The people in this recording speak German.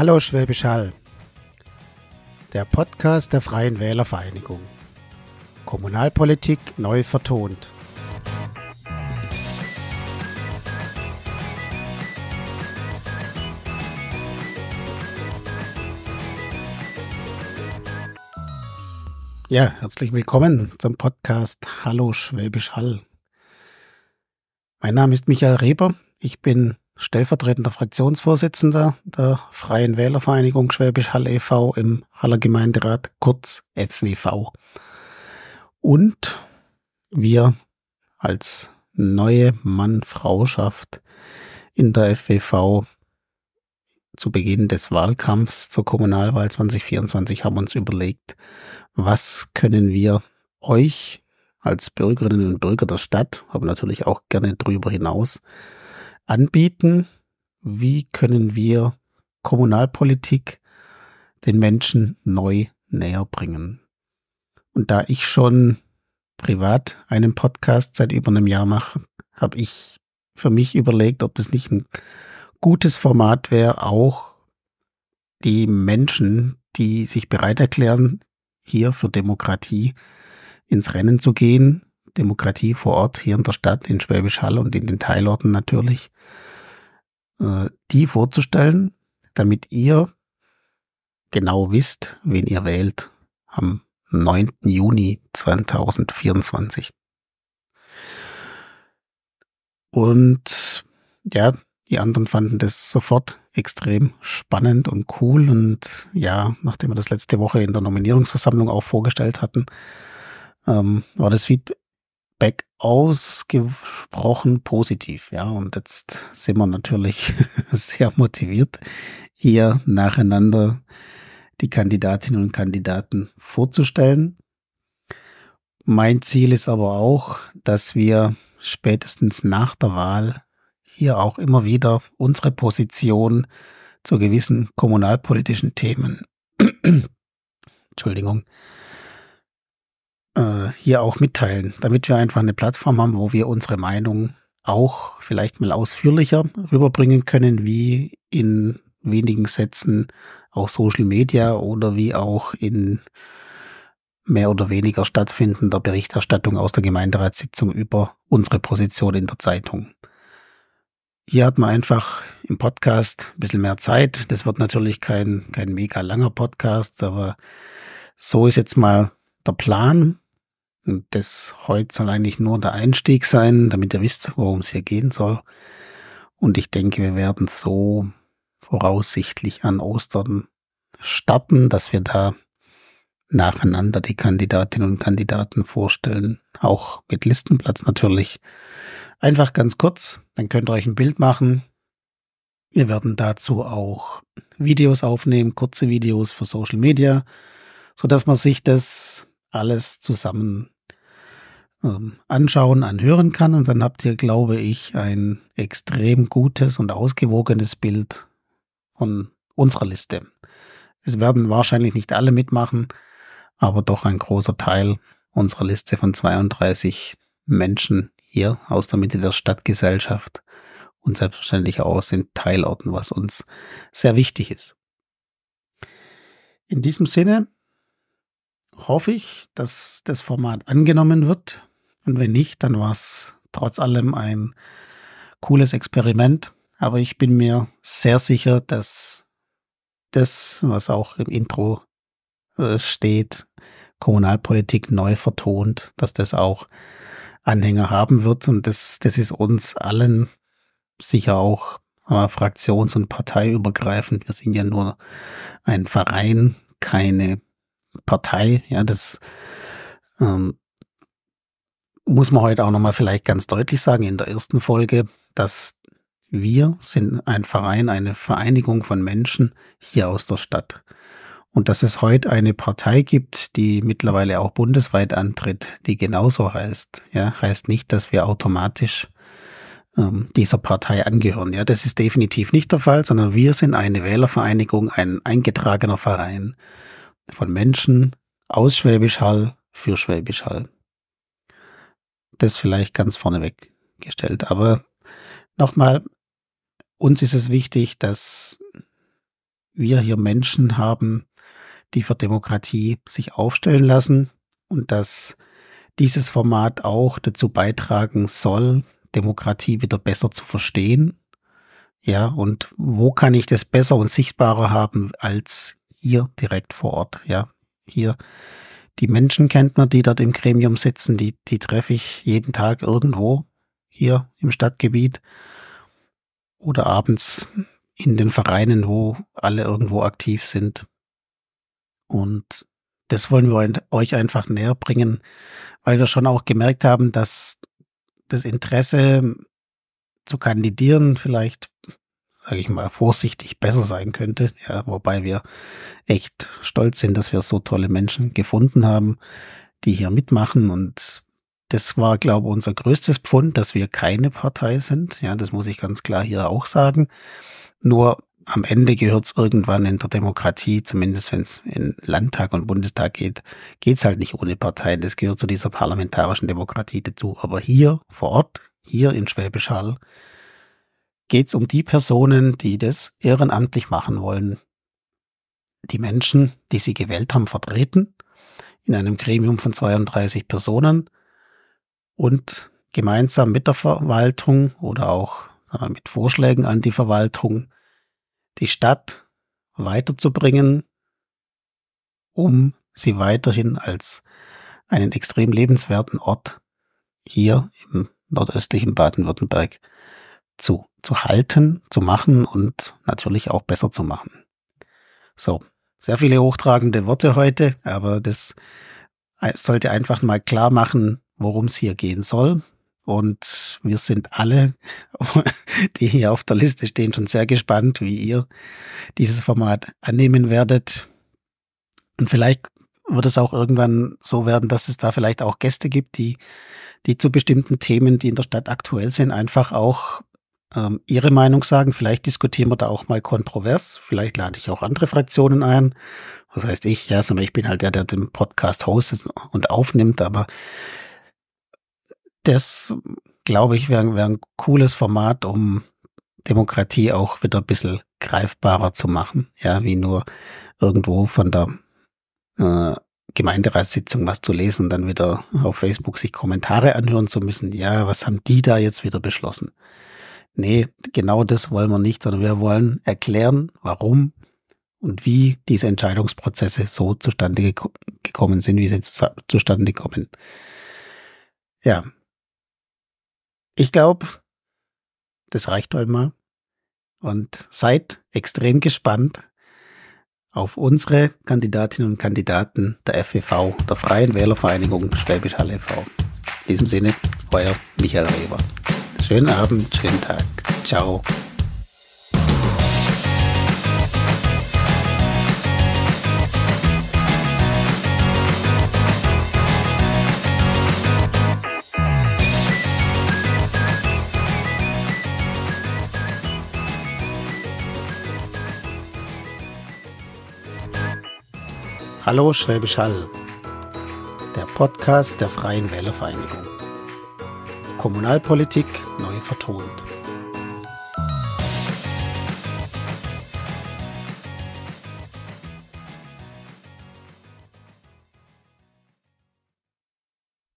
Hallo Schwäbisch Hall, der Podcast der Freien Wählervereinigung. Kommunalpolitik neu vertont. Ja, herzlich willkommen zum Podcast Hallo Schwäbisch Hall. Mein Name ist Michael Reber. Ich bin stellvertretender Fraktionsvorsitzender der Freien Wählervereinigung Schwäbisch Hall e.V. im Haller Gemeinderat, kurz FWV. Und wir als neue Mann-Frauschaft in der FWV zu Beginn des Wahlkampfs zur Kommunalwahl 2024 haben uns überlegt, was können wir euch als Bürgerinnen und Bürger der Stadt, aber natürlich auch gerne darüber hinaus, anbieten? Wie können wir Kommunalpolitik den Menschen neu näher bringen? Und da ich schon privat einen Podcast seit über einem Jahr mache, habe ich für mich überlegt, ob das nicht ein gutes Format wäre, auch die Menschen, die sich bereit erklären, hier für Demokratie ins Rennen zu gehen, Demokratie vor Ort hier in der Stadt, in Schwäbisch Hall und in den Teilorten natürlich, äh, die vorzustellen, damit ihr genau wisst, wen ihr wählt am 9. Juni 2024. Und ja, die anderen fanden das sofort extrem spannend und cool. Und ja, nachdem wir das letzte Woche in der Nominierungsversammlung auch vorgestellt hatten, ähm, war das Feedback, Feedback ausgesprochen positiv. Ja, und jetzt sind wir natürlich sehr motiviert, hier nacheinander die Kandidatinnen und Kandidaten vorzustellen. Mein Ziel ist aber auch, dass wir spätestens nach der Wahl hier auch immer wieder unsere Position zu gewissen kommunalpolitischen Themen Entschuldigung, äh, hier auch mitteilen, damit wir einfach eine Plattform haben, wo wir unsere Meinung auch vielleicht mal ausführlicher rüberbringen können, wie in wenigen Sätzen auch Social Media oder wie auch in mehr oder weniger stattfindender Berichterstattung aus der Gemeinderatssitzung über unsere Position in der Zeitung. Hier hat man einfach im Podcast ein bisschen mehr Zeit. Das wird natürlich kein, kein mega langer Podcast, aber so ist jetzt mal der Plan. Und das heute soll eigentlich nur der Einstieg sein, damit ihr wisst, worum es hier gehen soll. Und ich denke, wir werden so voraussichtlich an Ostern starten, dass wir da nacheinander die Kandidatinnen und Kandidaten vorstellen, auch mit Listenplatz natürlich. Einfach ganz kurz, dann könnt ihr euch ein Bild machen. Wir werden dazu auch Videos aufnehmen, kurze Videos für Social Media, so dass man sich das alles zusammen ähm, anschauen, anhören kann. Und dann habt ihr, glaube ich, ein extrem gutes und ausgewogenes Bild von unserer Liste. Es werden wahrscheinlich nicht alle mitmachen, aber doch ein großer Teil unserer Liste von 32 Menschen hier aus der Mitte der Stadtgesellschaft und selbstverständlich auch aus den Teilorten, was uns sehr wichtig ist. In diesem Sinne hoffe ich, dass das Format angenommen wird. Und wenn nicht, dann war es trotz allem ein cooles Experiment. Aber ich bin mir sehr sicher, dass das, was auch im Intro äh, steht, Kommunalpolitik neu vertont, dass das auch Anhänger haben wird. Und das, das ist uns allen sicher auch äh, fraktions- und parteiübergreifend. Wir sind ja nur ein Verein, keine Partei. Ja, das ähm, muss man heute auch nochmal vielleicht ganz deutlich sagen in der ersten Folge, dass wir sind ein Verein, eine Vereinigung von Menschen hier aus der Stadt. Und dass es heute eine Partei gibt, die mittlerweile auch bundesweit antritt, die genauso heißt, ja, heißt nicht, dass wir automatisch ähm, dieser Partei angehören. Ja, das ist definitiv nicht der Fall, sondern wir sind eine Wählervereinigung, ein eingetragener Verein von Menschen aus Schwäbisch Hall für Schwäbisch Hall. Das vielleicht ganz vorneweg gestellt. Aber nochmal, uns ist es wichtig, dass wir hier Menschen haben, die für Demokratie sich aufstellen lassen und dass dieses Format auch dazu beitragen soll, Demokratie wieder besser zu verstehen. Ja, und wo kann ich das besser und sichtbarer haben als hier direkt vor Ort. Ja, hier die Menschen kennt man, die dort im Gremium sitzen, die, die treffe ich jeden Tag irgendwo hier im Stadtgebiet oder abends in den Vereinen, wo alle irgendwo aktiv sind. Und das wollen wir euch einfach näher bringen, weil wir schon auch gemerkt haben, dass das Interesse zu kandidieren vielleicht sage ich mal, vorsichtig besser sein könnte. Ja, wobei wir echt stolz sind, dass wir so tolle Menschen gefunden haben, die hier mitmachen. Und das war, glaube ich, unser größtes Pfund, dass wir keine Partei sind. Ja, das muss ich ganz klar hier auch sagen. Nur am Ende gehört es irgendwann in der Demokratie, zumindest wenn es in Landtag und Bundestag geht, geht es halt nicht ohne Parteien. Das gehört zu dieser parlamentarischen Demokratie dazu. Aber hier vor Ort, hier in Schwäbisch Hall, geht es um die Personen, die das ehrenamtlich machen wollen. Die Menschen, die sie gewählt haben, vertreten in einem Gremium von 32 Personen und gemeinsam mit der Verwaltung oder auch mit Vorschlägen an die Verwaltung die Stadt weiterzubringen, um sie weiterhin als einen extrem lebenswerten Ort hier im nordöstlichen Baden-Württemberg zu, zu halten, zu machen und natürlich auch besser zu machen. So, sehr viele hochtragende Worte heute, aber das sollte einfach mal klar machen, worum es hier gehen soll. Und wir sind alle, die hier auf der Liste stehen, schon sehr gespannt, wie ihr dieses Format annehmen werdet. Und vielleicht wird es auch irgendwann so werden, dass es da vielleicht auch Gäste gibt, die, die zu bestimmten Themen, die in der Stadt aktuell sind, einfach auch ähm, ihre Meinung sagen. Vielleicht diskutieren wir da auch mal kontrovers. Vielleicht lade ich auch andere Fraktionen ein. Was heißt ich? Ja, sondern ich bin halt der, der den Podcast hostet und aufnimmt, aber das, glaube ich, wäre wär ein cooles Format, um Demokratie auch wieder ein bisschen greifbarer zu machen. Ja, wie nur irgendwo von der äh, Gemeinderatssitzung was zu lesen und dann wieder auf Facebook sich Kommentare anhören zu müssen. Ja, was haben die da jetzt wieder beschlossen? nee, genau das wollen wir nicht, sondern wir wollen erklären, warum und wie diese Entscheidungsprozesse so zustande geko gekommen sind, wie sie zu zustande kommen. Ja. Ich glaube, das reicht heute mal. Und seid extrem gespannt auf unsere Kandidatinnen und Kandidaten der FWV, e der Freien Wählervereinigung Schwäbisch Halle e.V. In diesem Sinne, euer Michael Reber schönen Abend, schönen Tag. Ciao. Hallo Schwäbisch Hall, der Podcast der Freien Wählervereinigung. Kommunalpolitik vertont.